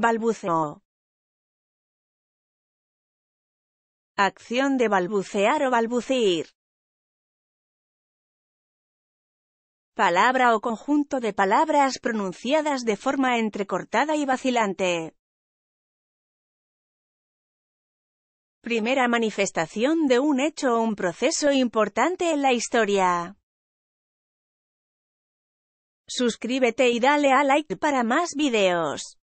Balbuceo. Acción de balbucear o balbucir. Palabra o conjunto de palabras pronunciadas de forma entrecortada y vacilante. Primera manifestación de un hecho o un proceso importante en la historia. Suscríbete y dale a like para más videos.